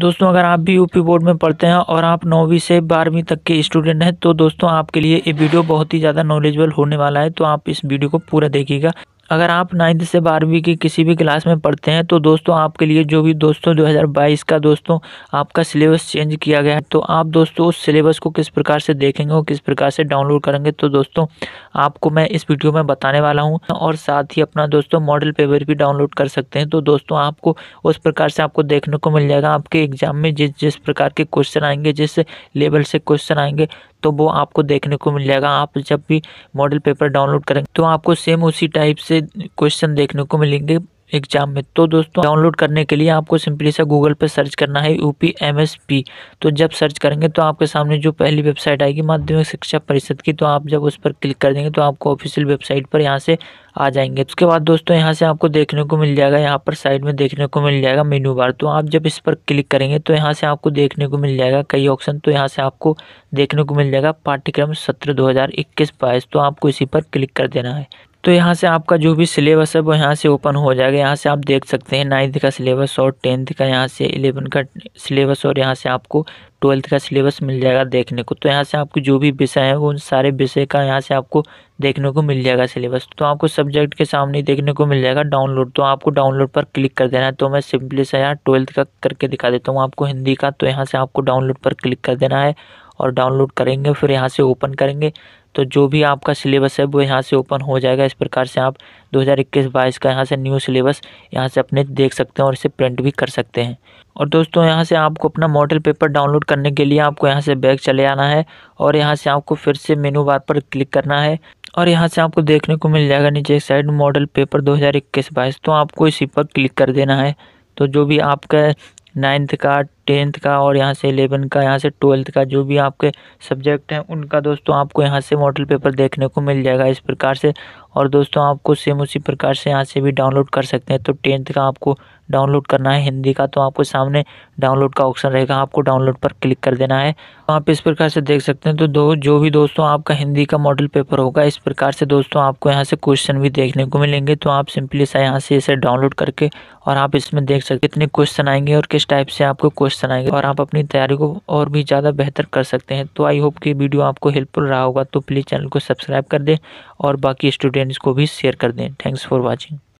दोस्तों अगर आप भी यूपी बोर्ड में पढ़ते हैं और आप नौवीं से बारहवीं तक के स्टूडेंट हैं तो दोस्तों आपके लिए ये वीडियो बहुत ही ज़्यादा नॉलेजबल होने वाला है तो आप इस वीडियो को पूरा देखिएगा अगर आप नाइन्थ से बारहवीं की किसी भी क्लास में पढ़ते हैं तो दोस्तों आपके लिए जो भी दोस्तों 2022 का दोस्तों आपका सिलेबस चेंज किया गया है तो आप दोस्तों उस सिलेबस को किस प्रकार से देखेंगे और किस प्रकार से डाउनलोड करेंगे तो दोस्तों आपको मैं इस वीडियो में बताने वाला हूँ और साथ ही अपना दोस्तों मॉडल पेपर भी डाउनलोड कर सकते हैं तो दोस्तों आपको उस प्रकार से आपको देखने को मिल जाएगा आपके एग्जाम में जिस जिस प्रकार के क्वेश्चन आएंगे जिस लेवल से क्वेश्चन आएंगे तो वो आपको देखने को मिल जाएगा आप जब भी मॉडल पेपर डाउनलोड करेंगे तो आपको सेम उसी टाइप से क्वेश्चन देखने को मिलेंगे एग्जाम में तो दोस्तों डाउनलोड करने के लिए आपको सिंपली सा गूगल पर सर्च करना है U P M S P तो जब सर्च करेंगे तो आपके सामने जो पहली वेबसाइट आएगी माध्यमिक शिक्षा परिषद की तो आप जब उस पर क्लिक कर देंगे तो आपको ऑफिशियल वेबसाइट पर यहाँ से आ जाएंगे उसके बाद दोस्तों यहाँ से आपको देखने को मिल जाएगा यहाँ पर साइड में देखने को मिल जाएगा मेनू बार तो आप जब इस पर क्लिक करेंगे तो यहाँ से आपको देखने को मिल जाएगा कई ऑप्शन तो यहाँ से आपको देखने को मिल जाएगा पाठ्यक्रम सत्र दो हज़ार इक्कीस बाईस तो आपको इसी पर क्लिक कर देना है तो यहाँ से आपका जो भी सिलेबस है वो यहाँ से ओपन हो जाएगा यहाँ से आप देख सकते हैं नाइन्थ का सिलेबस और टेंथ का यहाँ से एलेवन का सिलेबस और यहाँ से आपको ट्वेल्थ का सिलेबस मिल जाएगा देखने को तो यहाँ से आपको जो भी विषय है वो उन सारे विषय का यहाँ से आपको देखने को मिल जाएगा सिलेबस तो आपको सब्जेक्ट के सामने देखने को मिल जाएगा डाउनलोड तो आपको डाउनलोड पर क्लिक कर देना है तो मैं सिंपली से यहाँ ट्वेल्थ का करके दिखा देता हूँ आपको हिंदी का तो यहाँ से आपको डाउनलोड पर क्लिक कर देना है और डाउनलोड करेंगे फिर यहाँ से ओपन करेंगे तो जो भी आपका सिलेबस है वो यहाँ से ओपन हो जाएगा इस प्रकार से आप 2021-22 का यहाँ से न्यू सिलेबस यहाँ से अपने देख सकते हैं और इसे प्रिंट भी कर सकते हैं और दोस्तों यहाँ से आपको अपना मॉडल पेपर डाउनलोड करने के लिए आपको यहाँ से बैग चले आना है और यहाँ से आपको फिर से मेनू बार पर क्लिक करना है और यहाँ से आपको देखने को मिल जाएगा नीचे एक साइड मॉडल पेपर दो हज़ार तो आपको इसी पर क्लिक कर देना है तो जो भी आपका नाइन्थ का टेंथ का और यहाँ से एलेवन का यहाँ से ट्वेल्थ का जो भी आपके सब्जेक्ट हैं उनका दोस्तों आपको यहाँ से मॉडल पेपर देखने को मिल जाएगा इस प्रकार से और दोस्तों आपको सेम उसी प्रकार से यहाँ से भी डाउनलोड कर सकते हैं तो टेंथ का आपको डाउनलोड करना है हिंदी का तो आपको सामने डाउनलोड का ऑप्शन रहेगा आपको डाउनलोड पर क्लिक कर देना है तो आप इस प्रकार से देख सकते हैं तो दो जो भी दोस्तों आपका हिंदी का मॉडल पेपर होगा इस प्रकार से दोस्तों आपको यहाँ से क्वेश्चन भी देखने को मिलेंगे तो आप सिंपली सा यहाँ से इसे डाउनलोड करके और आप इसमें देख सकते कितने क्वेश्चन आएंगे और किस टाइप से आपको क्वेश्चन आएंगे और आप अपनी तैयारी को और भी ज़्यादा बेहतर कर सकते हैं तो आई होप कि वीडियो आपको हेल्पफुल रहा होगा तो प्लीज़ चैनल को सब्सक्राइब कर दें और बाकी स्टूडेंट फ्रेंड्स को भी शेयर कर दें थैंक्स फॉर वॉचिंग